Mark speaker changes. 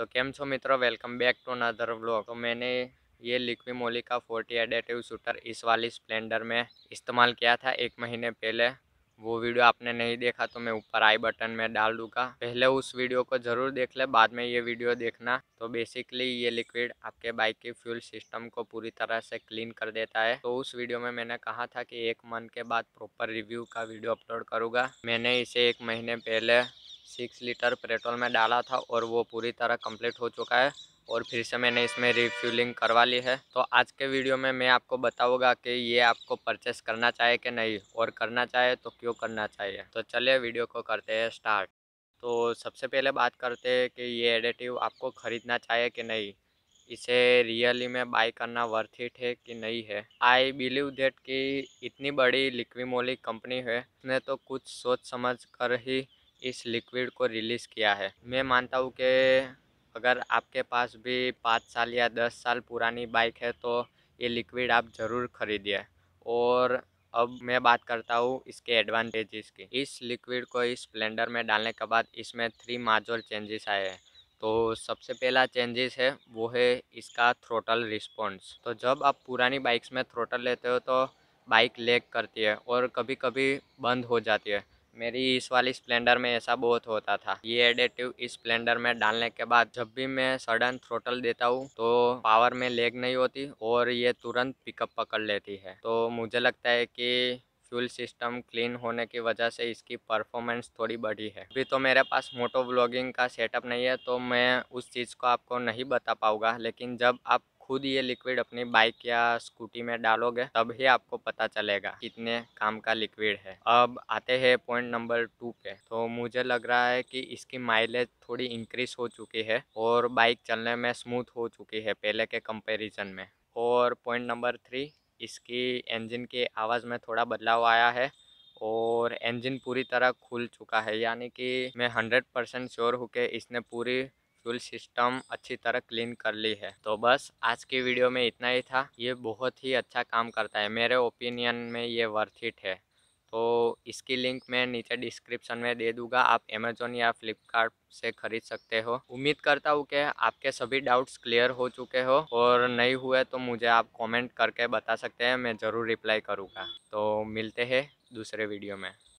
Speaker 1: तो केम छो मित्रों welcome back to another vlog मैंने ये लिक्वी मोली का फोर्टी एडेटिव शूटर इस वाली स्प्लेंडर में इस्तेमाल किया था एक महीने पहले वो वीडियो आपने नहीं देखा तो मैं ऊपर आई बटन में डाल दूंगा पहले उस वीडियो को ज़रूर देख ले बाद में ये वीडियो देखना तो बेसिकली ये लिक्विड आपके बाइक के फ्यूल सिस्टम को पूरी तरह से क्लीन कर देता है तो उस वीडियो में मैंने कहा था कि एक मंथ के बाद प्रॉपर रिव्यू का वीडियो अपलोड करूंगा मैंने इसे एक महीने पहले सिक्स लीटर पेट्रोल में डाला था और वो पूरी तरह कंप्लीट हो चुका है और फिर से मैंने इसमें रिफ्यूलिंग करवा ली है तो आज के वीडियो में मैं आपको बताऊंगा कि ये आपको परचेस करना चाहिए कि नहीं और करना चाहे तो क्यों करना चाहिए तो चलिए वीडियो को करते हैं स्टार्ट तो सबसे पहले बात करते हैं कि ये एडिटिव आपको ख़रीदना चाहिए कि नहीं इसे रियली में बाई करना वर्थ इट है कि नहीं है आई बिलीव डेट कि इतनी बड़ी लिक्विमोलिक कंपनी है मैं तो कुछ सोच समझ कर ही इस लिक्विड को रिलीज़ किया है मैं मानता हूँ कि अगर आपके पास भी पाँच साल या दस साल पुरानी बाइक है तो ये लिक्विड आप ज़रूर खरीदिए और अब मैं बात करता हूँ इसके एडवांटेजेस की इस लिक्विड को इस स्प्लेंडर में डालने के बाद इसमें थ्री माजोल चेंजेस आए हैं तो सबसे पहला चेंजेस है वो है इसका थ्रोटल रिस्पॉन्स तो जब आप पुरानी बाइक्स में थ्रोटल लेते हो तो बाइक लेग करती है और कभी कभी बंद हो जाती है मेरी इस वाली स्प्लेंडर में ऐसा बहुत होता था ये एडेटिव इस स्प्लेंडर में डालने के बाद जब भी मैं सडन थ्रोटल देता हूँ तो पावर में लेग नहीं होती और ये तुरंत पिकअप पकड़ लेती है तो मुझे लगता है कि फ्यूल सिस्टम क्लीन होने की वजह से इसकी परफॉर्मेंस थोड़ी बढ़ी है अभी तो मेरे पास मोटो ब्लॉगिंग का सेटअप नहीं है तो मैं उस चीज़ को आपको नहीं बता पाऊँगा लेकिन जब आप खुद ये लिक्विड अपनी बाइक या स्कूटी में डालोगे तब ही आपको पता चलेगा कितने काम का लिक्विड है अब आते हैं पॉइंट नंबर टू पे तो मुझे लग रहा है कि इसकी माइलेज थोड़ी इंक्रीज हो चुकी है और बाइक चलने में स्मूथ हो चुकी है पहले के कंपेरिजन में और पॉइंट नंबर थ्री इसकी इंजन की आवाज़ में थोड़ा बदलाव आया है और इंजन पूरी तरह खुल चुका है यानी कि मैं हंड्रेड परसेंट श्योर हूँ कि इसने पूरी फ्यूल सिस्टम अच्छी तरह क्लीन कर ली है तो बस आज की वीडियो में इतना ही था ये बहुत ही अच्छा काम करता है मेरे ओपिनियन में ये वर्थ इट है तो इसकी लिंक मैं नीचे डिस्क्रिप्शन में दे दूंगा आप अमेजोन या फ्लिपकार्ट से खरीद सकते हो उम्मीद करता हूँ कि आपके सभी डाउट्स क्लियर हो चुके हो और नहीं हुए तो मुझे आप कमेंट करके बता सकते हैं मैं ज़रूर रिप्लाई करूँगा तो मिलते हैं दूसरे वीडियो में